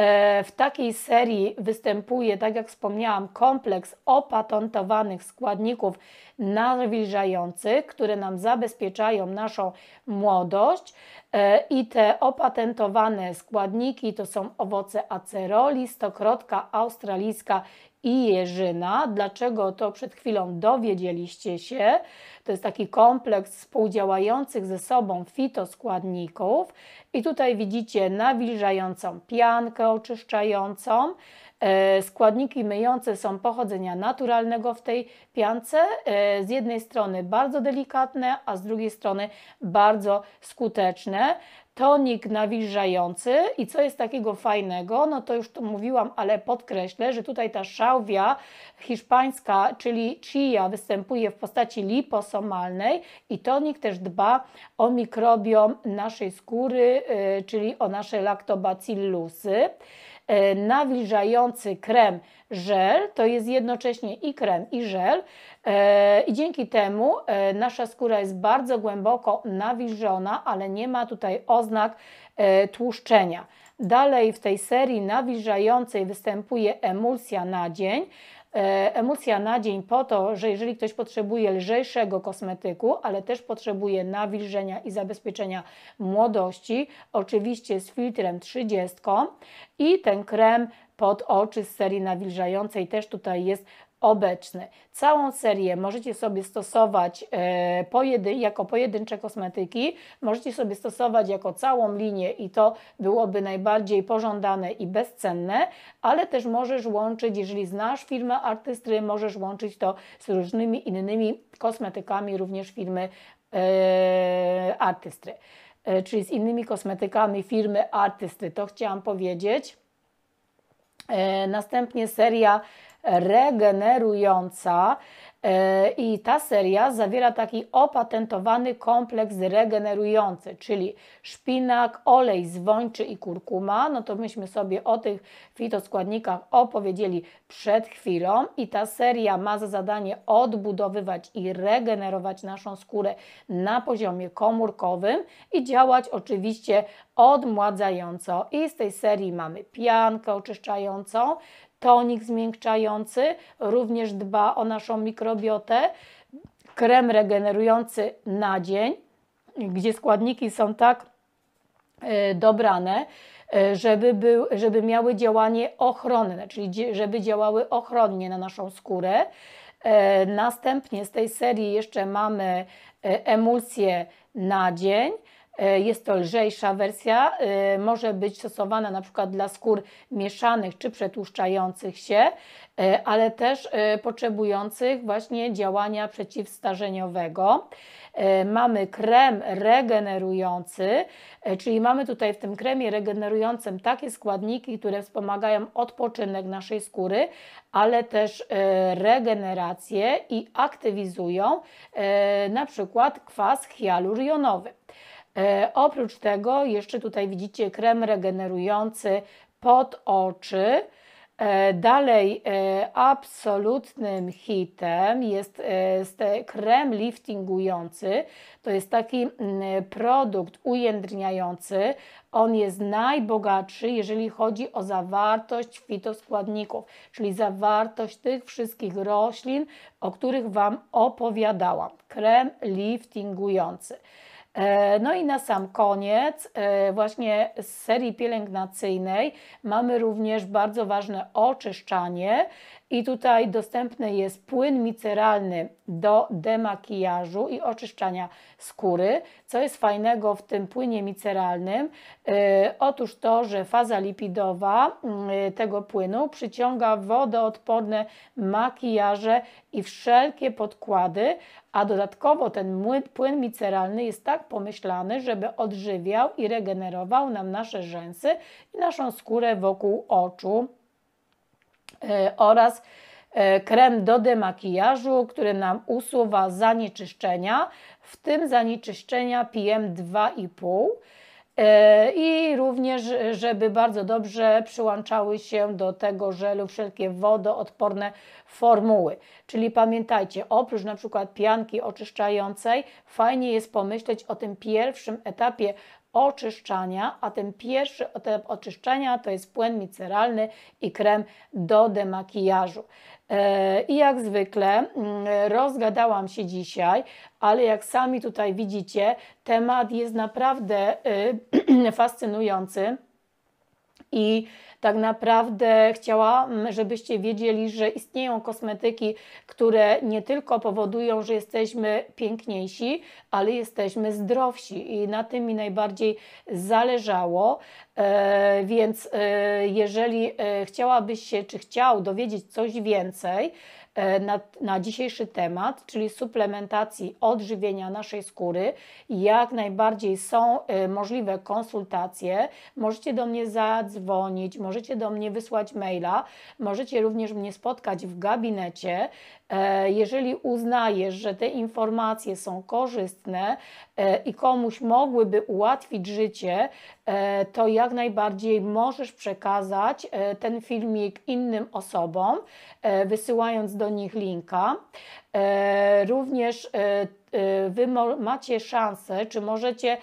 E, w takiej serii występuje, tak jak wspomniałam, kompleks opatentowanych składników nawilżających, które nam zabezpieczają naszą młodość. E, I te opatentowane składniki to są owoce aceroli, stokrotka australijska i Jerzyna. Dlaczego to przed chwilą dowiedzieliście się? To jest taki kompleks współdziałających ze sobą fitoskładników. I tutaj widzicie nawilżającą piankę oczyszczającą. E, składniki myjące są pochodzenia naturalnego w tej piance. E, z jednej strony bardzo delikatne, a z drugiej strony bardzo skuteczne tonik nawilżający i co jest takiego fajnego, no to już to mówiłam, ale podkreślę, że tutaj ta szałwia hiszpańska, czyli chia występuje w postaci liposomalnej i tonik też dba o mikrobiom naszej skóry, y, czyli o nasze laktobacillusy. Y, nawilżający krem Żel to jest jednocześnie i krem, i żel, e, i dzięki temu e, nasza skóra jest bardzo głęboko nawilżona, ale nie ma tutaj oznak e, tłuszczenia. Dalej w tej serii nawilżającej występuje emulsja na dzień. Emulsja na dzień po to, że jeżeli ktoś potrzebuje lżejszego kosmetyku, ale też potrzebuje nawilżenia i zabezpieczenia młodości, oczywiście z filtrem 30 i ten krem pod oczy z serii nawilżającej też tutaj jest obecny. Całą serię możecie sobie stosować e, jako pojedyncze kosmetyki, możecie sobie stosować jako całą linię i to byłoby najbardziej pożądane i bezcenne, ale też możesz łączyć, jeżeli znasz firmę artystry, możesz łączyć to z różnymi innymi kosmetykami również firmy e, artystry, e, czyli z innymi kosmetykami firmy artystry. To chciałam powiedzieć. E, następnie seria regenerująca E, I ta seria zawiera taki opatentowany kompleks regenerujący, czyli szpinak, olej zwończy i kurkuma. No to myśmy sobie o tych fitoskładnikach opowiedzieli przed chwilą i ta seria ma za zadanie odbudowywać i regenerować naszą skórę na poziomie komórkowym i działać oczywiście odmładzająco. I z tej serii mamy piankę oczyszczającą, tonik zmiękczający, również dba o naszą mikrobiotę, krem regenerujący na dzień, gdzie składniki są tak e, dobrane, e, żeby, był, żeby miały działanie ochronne, czyli żeby działały ochronnie na naszą skórę. E, następnie z tej serii jeszcze mamy emulsję na dzień, E, jest to lżejsza wersja, e, może być stosowana na przykład dla skór mieszanych czy przetłuszczających się, e, ale też potrzebujących właśnie działania przeciwstarzeniowego. Mamy krem regenerujący, czyli mamy tutaj w tym kremie regenerującym takie składniki, które wspomagają odpoczynek naszej skóry, ale też regenerację i aktywizują na przykład kwas hialurionowy. E, oprócz tego jeszcze tutaj widzicie krem regenerujący pod oczy. E, dalej e, absolutnym hitem jest krem liftingujący. To jest taki mm, produkt ujędrniający. On jest najbogatszy, jeżeli chodzi o zawartość fitoskładników, czyli zawartość tych wszystkich roślin, o których Wam opowiadałam. Krem liftingujący. E, no i na sam koniec, e, właśnie z serii pielęgnacyjnej mamy również bardzo ważne oczyszczanie. I tutaj dostępny jest płyn miceralny do demakijażu i oczyszczania skóry. Co jest fajnego w tym płynie miceralnym? Y, otóż to, że faza lipidowa y, tego płynu przyciąga wodoodporne makijaże i wszelkie podkłady, a dodatkowo ten płyn miceralny jest tak pomyślany, żeby odżywiał i regenerował nam nasze rzęsy i naszą skórę wokół oczu E, oraz e, krem do demakijażu, który nam usuwa zanieczyszczenia, w tym zanieczyszczenia PM2,5 e, i również, żeby bardzo dobrze przyłączały się do tego żelu wszelkie wodoodporne formuły. Czyli pamiętajcie, oprócz na przykład pianki oczyszczającej, fajnie jest pomyśleć o tym pierwszym etapie oczyszczania, a ten pierwszy etap oczyszczenia to jest płyn miceralny i krem do demakijażu. E, I jak zwykle mm, rozgadałam się dzisiaj, ale jak sami tutaj widzicie, temat jest naprawdę y, fascynujący i tak naprawdę chciałam, żebyście wiedzieli, że istnieją kosmetyki, które nie tylko powodują, że jesteśmy piękniejsi, ale jesteśmy zdrowsi i na tym mi najbardziej zależało. E, więc e, jeżeli e, chciałabyś się, czy chciał dowiedzieć coś więcej, E, na, na dzisiejszy temat, czyli suplementacji odżywienia naszej skóry. Jak najbardziej są e, możliwe konsultacje. Możecie do mnie zadzwonić, możecie do mnie wysłać maila, możecie również mnie spotkać w gabinecie. E, jeżeli uznajesz, że te informacje są korzystne e, i komuś mogłyby ułatwić życie, e, to jak najbardziej możesz przekazać ten filmik innym osobom, wysyłając do nich linka. E, również e, e, Wy macie szansę, czy możecie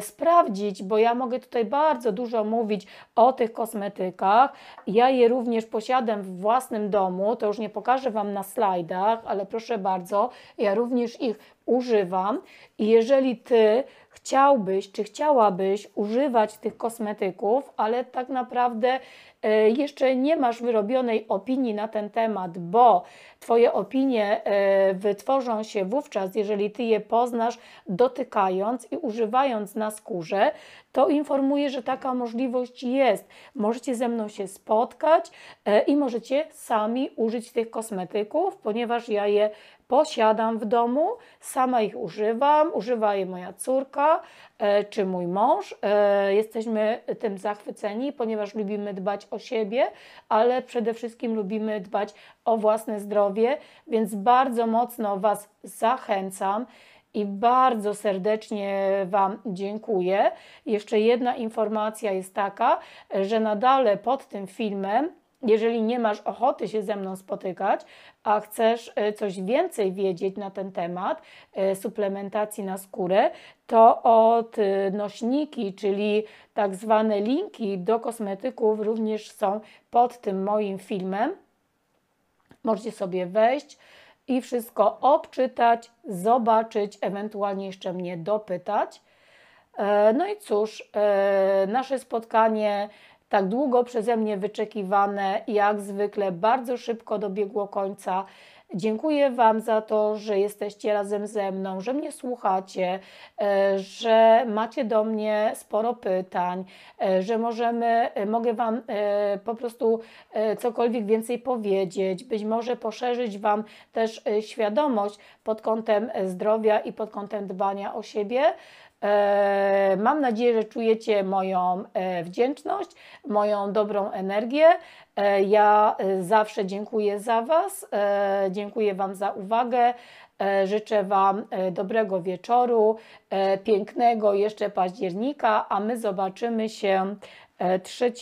sprawdzić, bo ja mogę tutaj bardzo dużo mówić o tych kosmetykach. Ja je również posiadam w własnym domu, to już nie pokażę Wam na slajdach, ale proszę bardzo, ja również ich używam. I jeżeli Ty chciałbyś czy chciałabyś używać tych kosmetyków, ale tak naprawdę e, jeszcze nie masz wyrobionej opinii na ten temat, bo Twoje opinie e, wytworzą się wówczas, jeżeli Ty je poznasz, dotykając i używając na skórze, to informuję, że taka możliwość jest. Możecie ze mną się spotkać e, i możecie sami użyć tych kosmetyków, ponieważ ja je posiadam w domu, sama ich używam, używa je moja córka e, czy mój mąż. E, jesteśmy tym zachwyceni, ponieważ lubimy dbać o siebie, ale przede wszystkim lubimy dbać o własne zdrowie, więc bardzo mocno Was zachęcam i bardzo serdecznie Wam dziękuję. Jeszcze jedna informacja jest taka, że na pod tym filmem jeżeli nie masz ochoty się ze mną spotykać, a chcesz e, coś więcej wiedzieć na ten temat e, suplementacji na skórę, to od e, nośniki, czyli tak zwane linki do kosmetyków, również są pod tym moim filmem. Możecie sobie wejść i wszystko obczytać, zobaczyć, ewentualnie jeszcze mnie dopytać. No i cóż, nasze spotkanie tak długo przeze mnie wyczekiwane, jak zwykle bardzo szybko dobiegło końca. Dziękuję Wam za to, że jesteście razem ze mną, że mnie słuchacie, e, że macie do mnie sporo pytań, e, że możemy, e, mogę Wam po prostu cokolwiek więcej powiedzieć, być może poszerzyć Wam też świadomość pod kątem zdrowia i pod kątem dbania o siebie. Mam nadzieję, że czujecie moją wdzięczność, moją dobrą energię. E, ja e, zawsze dziękuję za Was, e, dziękuję Wam za uwagę. Życzę Wam dobrego wieczoru, pięknego jeszcze października, a my zobaczymy się 3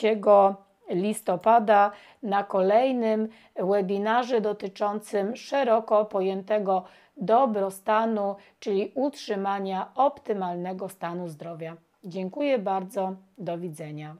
listopada na kolejnym webinarze dotyczącym szeroko pojętego dobrostanu, czyli utrzymania optymalnego stanu zdrowia. Dziękuję bardzo, do widzenia.